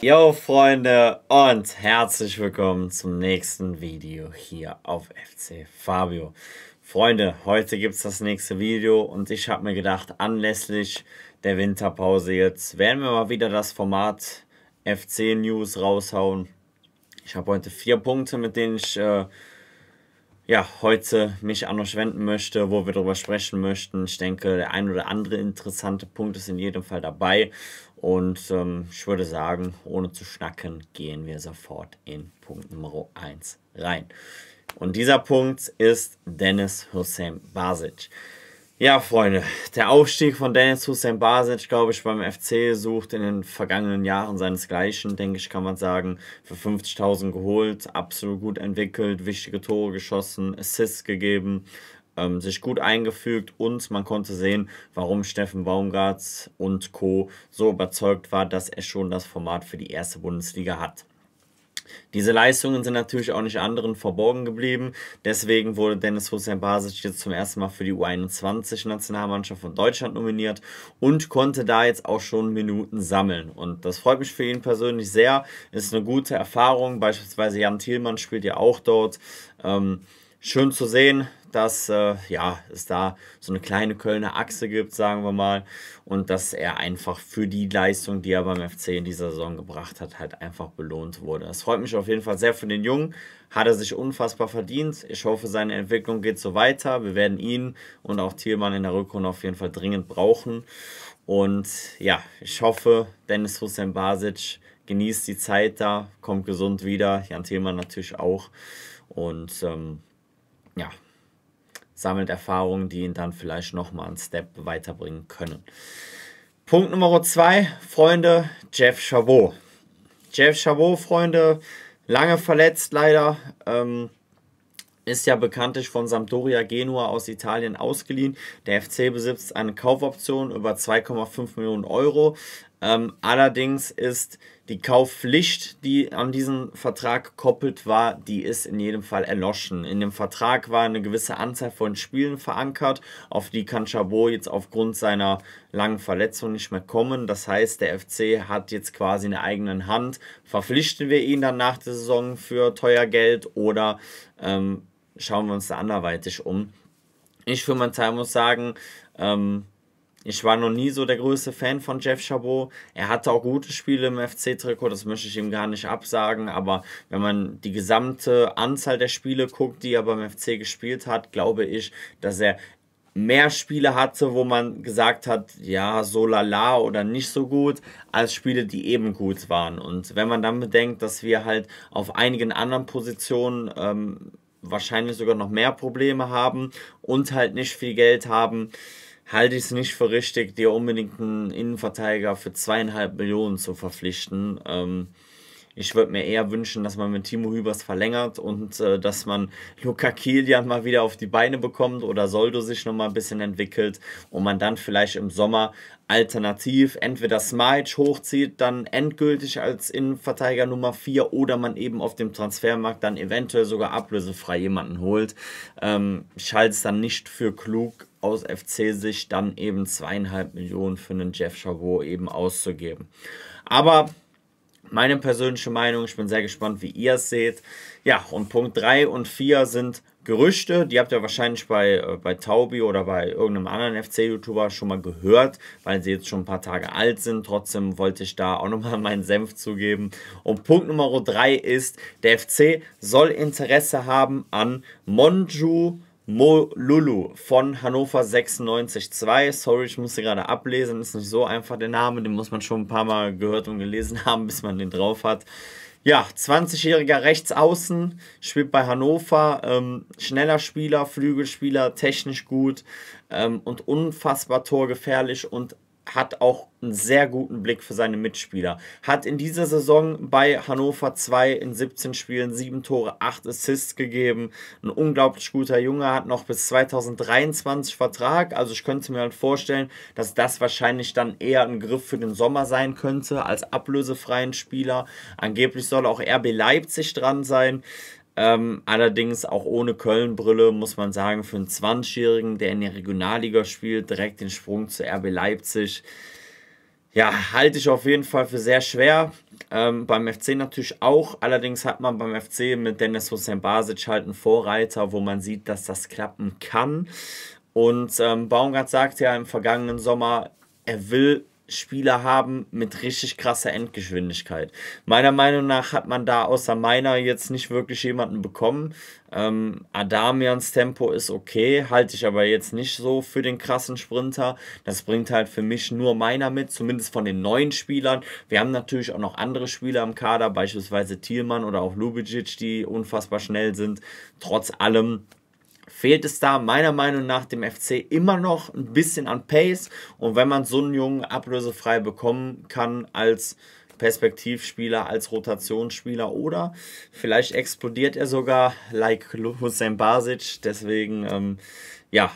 Yo Freunde und herzlich willkommen zum nächsten Video hier auf FC Fabio. Freunde, heute gibt es das nächste Video und ich habe mir gedacht, anlässlich der Winterpause jetzt werden wir mal wieder das Format FC News raushauen ich habe heute vier Punkte, mit denen ich äh, ja, heute mich an euch wenden möchte, wo wir darüber sprechen möchten. Ich denke, der ein oder andere interessante Punkt ist in jedem Fall dabei. Und ähm, ich würde sagen, ohne zu schnacken, gehen wir sofort in Punkt Nummer 1 rein. Und dieser Punkt ist Dennis Hussein Basic. Ja, Freunde, der Aufstieg von Dennis Hussein Basic, glaube ich, beim FC sucht in den vergangenen Jahren seinesgleichen, denke ich, kann man sagen. Für 50.000 geholt, absolut gut entwickelt, wichtige Tore geschossen, Assists gegeben, ähm, sich gut eingefügt und man konnte sehen, warum Steffen Baumgartz und Co. so überzeugt war, dass er schon das Format für die erste Bundesliga hat. Diese Leistungen sind natürlich auch nicht anderen verborgen geblieben. Deswegen wurde Dennis Hussein Basic jetzt zum ersten Mal für die U21-Nationalmannschaft von Deutschland nominiert und konnte da jetzt auch schon Minuten sammeln. Und das freut mich für ihn persönlich sehr. Ist eine gute Erfahrung. Beispielsweise Jan Thielmann spielt ja auch dort. Ähm, schön zu sehen, dass äh, ja, es da so eine kleine Kölner Achse gibt, sagen wir mal, und dass er einfach für die Leistung, die er beim FC in dieser Saison gebracht hat, halt einfach belohnt wurde. Das freut mich auf jeden Fall sehr für den Jungen, hat er sich unfassbar verdient. Ich hoffe, seine Entwicklung geht so weiter. Wir werden ihn und auch Thielmann in der Rückrunde auf jeden Fall dringend brauchen. Und ja, ich hoffe, Dennis Hussein Basic genießt die Zeit da, kommt gesund wieder, Jan Thielmann natürlich auch. Und ähm, ja, sammelt Erfahrungen, die ihn dann vielleicht nochmal einen Step weiterbringen können. Punkt Nummer zwei, Freunde, Jeff Chabot. Jeff Chabot, Freunde, lange verletzt leider. Ähm, ist ja bekanntlich von Sampdoria Genua aus Italien ausgeliehen. Der FC besitzt eine Kaufoption über 2,5 Millionen Euro. Ähm, allerdings ist die Kaufpflicht, die an diesen Vertrag gekoppelt war, die ist in jedem Fall erloschen. In dem Vertrag war eine gewisse Anzahl von Spielen verankert, auf die kann Chabot jetzt aufgrund seiner langen Verletzung nicht mehr kommen. Das heißt, der FC hat jetzt quasi eine eigene Hand, verpflichten wir ihn dann nach der Saison für teuer Geld oder ähm, schauen wir uns da anderweitig um. Ich für meinen Teil muss sagen, ähm, ich war noch nie so der größte Fan von Jeff Chabot. Er hatte auch gute Spiele im FC-Trikot, das möchte ich ihm gar nicht absagen. Aber wenn man die gesamte Anzahl der Spiele guckt, die er beim FC gespielt hat, glaube ich, dass er mehr Spiele hatte, wo man gesagt hat, ja, so lala oder nicht so gut, als Spiele, die eben gut waren. Und wenn man dann bedenkt, dass wir halt auf einigen anderen Positionen ähm, wahrscheinlich sogar noch mehr Probleme haben und halt nicht viel Geld haben, halte ich es nicht für richtig, dir unbedingt einen Innenverteidiger für zweieinhalb Millionen zu verpflichten. Ähm, ich würde mir eher wünschen, dass man mit Timo Hübers verlängert und äh, dass man Luca Kilian mal wieder auf die Beine bekommt oder Soldo sich nochmal ein bisschen entwickelt und man dann vielleicht im Sommer alternativ entweder Smajic hochzieht, dann endgültig als Innenverteidiger Nummer 4 oder man eben auf dem Transfermarkt dann eventuell sogar ablösefrei jemanden holt. Ähm, ich halte es dann nicht für klug, aus FC-Sicht dann eben zweieinhalb Millionen für einen Jeff Chabot eben auszugeben. Aber meine persönliche Meinung. Ich bin sehr gespannt, wie ihr es seht. Ja, und Punkt 3 und 4 sind Gerüchte. Die habt ihr wahrscheinlich bei, äh, bei Taubi oder bei irgendeinem anderen FC-YouTuber schon mal gehört, weil sie jetzt schon ein paar Tage alt sind. Trotzdem wollte ich da auch nochmal meinen Senf zugeben. Und Punkt Nummer 3 ist, der FC soll Interesse haben an Monju, Molulu von Hannover 96.2. Sorry, ich musste gerade ablesen. Ist nicht so einfach der Name. Den muss man schon ein paar Mal gehört und gelesen haben, bis man den drauf hat. Ja, 20-jähriger Rechtsaußen, spielt bei Hannover. Ähm, schneller Spieler, Flügelspieler, technisch gut ähm, und unfassbar torgefährlich und hat auch einen sehr guten Blick für seine Mitspieler. Hat in dieser Saison bei Hannover 2 in 17 Spielen 7 Tore, 8 Assists gegeben. Ein unglaublich guter Junge, hat noch bis 2023 Vertrag. Also ich könnte mir halt vorstellen, dass das wahrscheinlich dann eher ein Griff für den Sommer sein könnte als ablösefreien Spieler. Angeblich soll auch RB Leipzig dran sein. Ähm, allerdings auch ohne Köln-Brille muss man sagen, für einen 20-Jährigen, der in der Regionalliga spielt, direkt den Sprung zu RB Leipzig. Ja, halte ich auf jeden Fall für sehr schwer. Ähm, beim FC natürlich auch. Allerdings hat man beim FC mit Dennis Hussein Basic halt einen Vorreiter, wo man sieht, dass das klappen kann. Und ähm, Baumgart sagt ja im vergangenen Sommer, er will Spieler haben mit richtig krasser Endgeschwindigkeit. Meiner Meinung nach hat man da außer meiner jetzt nicht wirklich jemanden bekommen. Ähm, Adamians Tempo ist okay, halte ich aber jetzt nicht so für den krassen Sprinter. Das bringt halt für mich nur meiner mit, zumindest von den neuen Spielern. Wir haben natürlich auch noch andere Spieler im Kader, beispielsweise Thielmann oder auch Lubicic, die unfassbar schnell sind. Trotz allem fehlt es da meiner Meinung nach dem FC immer noch ein bisschen an Pace. Und wenn man so einen Jungen ablösefrei bekommen kann als Perspektivspieler, als Rotationsspieler oder vielleicht explodiert er sogar like Hussein Basic. Deswegen, ähm, ja,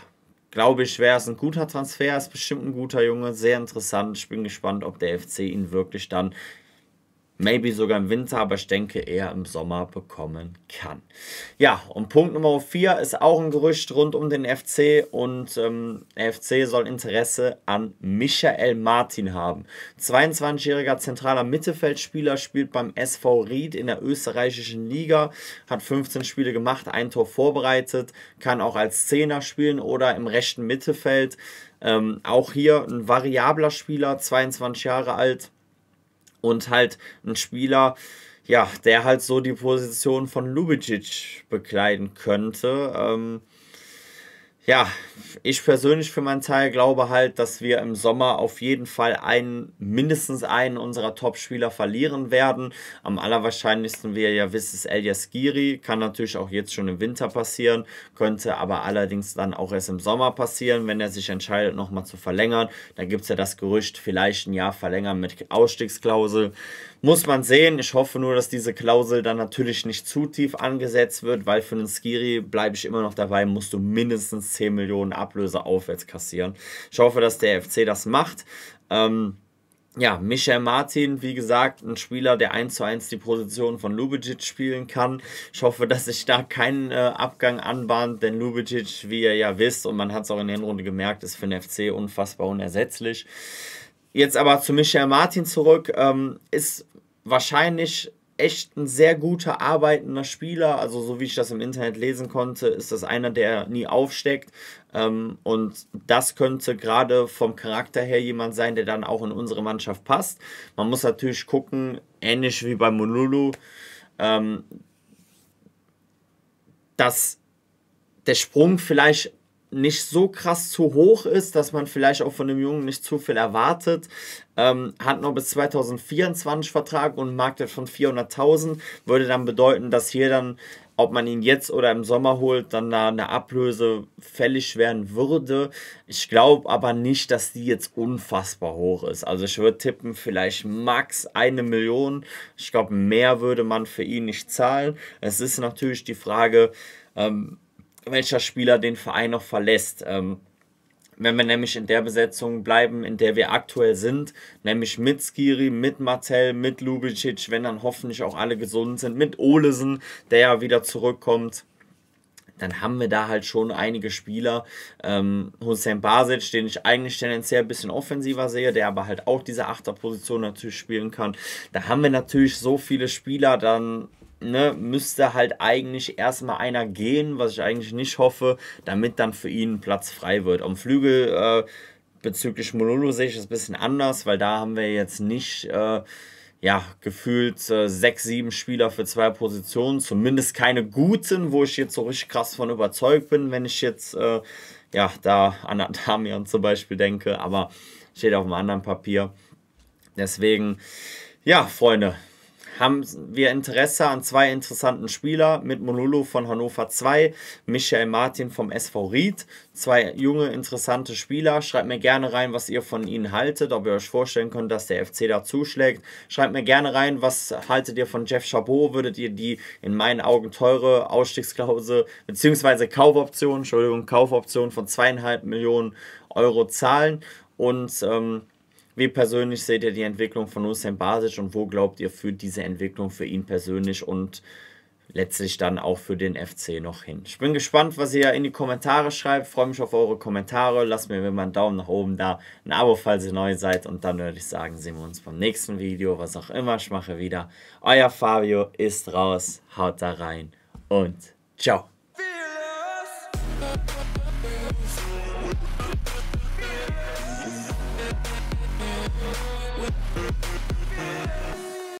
glaube ich, wäre es ein guter Transfer, ist bestimmt ein guter Junge, sehr interessant. Ich bin gespannt, ob der FC ihn wirklich dann maybe sogar im Winter, aber ich denke eher im Sommer bekommen kann. Ja, und Punkt Nummer 4 ist auch ein Gerücht rund um den FC und ähm, der FC soll Interesse an Michael Martin haben. 22-jähriger zentraler Mittelfeldspieler spielt beim SV Ried in der österreichischen Liga, hat 15 Spiele gemacht, ein Tor vorbereitet, kann auch als Zehner spielen oder im rechten Mittelfeld. Ähm, auch hier ein variabler Spieler, 22 Jahre alt, und halt ein Spieler, ja, der halt so die Position von Lubicic bekleiden könnte. Ähm, ja, ich persönlich für meinen Teil glaube halt, dass wir im Sommer auf jeden Fall einen, mindestens einen unserer Top-Spieler verlieren werden. Am allerwahrscheinlichsten, wie ihr ja wisst, ist Elias Giri. Kann natürlich auch jetzt schon im Winter passieren, könnte aber allerdings dann auch erst im Sommer passieren, wenn er sich entscheidet, nochmal zu verlängern. Da gibt es ja das Gerücht, vielleicht ein Jahr verlängern mit Ausstiegsklausel. Muss man sehen. Ich hoffe nur, dass diese Klausel dann natürlich nicht zu tief angesetzt wird, weil für einen Skiri bleibe ich immer noch dabei, musst du mindestens 10 Millionen Ablöse aufwärts kassieren. Ich hoffe, dass der FC das macht. Ähm, ja, Michel Martin, wie gesagt, ein Spieler, der 1 zu 1 die Position von Lubicic spielen kann. Ich hoffe, dass sich da kein äh, Abgang anbahnt, denn Lubicic, wie ihr ja wisst, und man hat es auch in der Hinrunde gemerkt, ist für den FC unfassbar unersetzlich. Jetzt aber zu Michel Martin zurück, ähm, ist wahrscheinlich echt ein sehr guter arbeitender Spieler. Also so wie ich das im Internet lesen konnte, ist das einer, der nie aufsteckt. Ähm, und das könnte gerade vom Charakter her jemand sein, der dann auch in unsere Mannschaft passt. Man muss natürlich gucken, ähnlich wie bei Molulu, ähm, dass der Sprung vielleicht nicht so krass zu hoch ist, dass man vielleicht auch von dem Jungen nicht zu viel erwartet. Ähm, hat noch bis 2024 Vertrag und Marktwert von 400.000. Würde dann bedeuten, dass hier dann, ob man ihn jetzt oder im Sommer holt, dann da eine Ablöse fällig werden würde. Ich glaube aber nicht, dass die jetzt unfassbar hoch ist. Also ich würde tippen, vielleicht max eine Million. Ich glaube, mehr würde man für ihn nicht zahlen. Es ist natürlich die Frage, ähm, welcher Spieler den Verein noch verlässt. Ähm, wenn wir nämlich in der Besetzung bleiben, in der wir aktuell sind, nämlich mit Skiri, mit Martell, mit Lubicic, wenn dann hoffentlich auch alle gesund sind, mit Olesen, der ja wieder zurückkommt, dann haben wir da halt schon einige Spieler. Ähm, Hussein Basic, den ich eigentlich tendenziell ein bisschen offensiver sehe, der aber halt auch diese Achterposition natürlich spielen kann. Da haben wir natürlich so viele Spieler, dann ne, müsste halt eigentlich erstmal einer gehen, was ich eigentlich nicht hoffe, damit dann für ihn Platz frei wird. Am Flügel äh, bezüglich Mololo sehe ich das ein bisschen anders, weil da haben wir jetzt nicht äh, ja, gefühlt äh, sechs, sieben Spieler für zwei Positionen, zumindest keine guten, wo ich jetzt so richtig krass von überzeugt bin, wenn ich jetzt äh, ja, da an Adamian zum Beispiel denke, aber steht auf einem anderen Papier. Deswegen, ja, Freunde, haben wir Interesse an zwei interessanten Spielern mit Mololo von Hannover 2, Michael Martin vom SV Ried. Zwei junge, interessante Spieler. Schreibt mir gerne rein, was ihr von ihnen haltet, ob ihr euch vorstellen könnt, dass der FC da zuschlägt. Schreibt mir gerne rein, was haltet ihr von Jeff Chabot? Würdet ihr die in meinen Augen teure Ausstiegsklausel bzw. Kaufoption, Entschuldigung, Kaufoption von zweieinhalb Millionen Euro zahlen? Und ähm, wie persönlich seht ihr die Entwicklung von Usain Basic und wo glaubt ihr, führt diese Entwicklung für ihn persönlich und letztlich dann auch für den FC noch hin? Ich bin gespannt, was ihr in die Kommentare schreibt. Freue mich auf eure Kommentare. Lasst mir immer einen Daumen nach oben da, ein Abo, falls ihr neu seid. Und dann würde ich sagen, sehen wir uns beim nächsten Video, was auch immer ich mache wieder. Euer Fabio ist raus, haut da rein und ciao.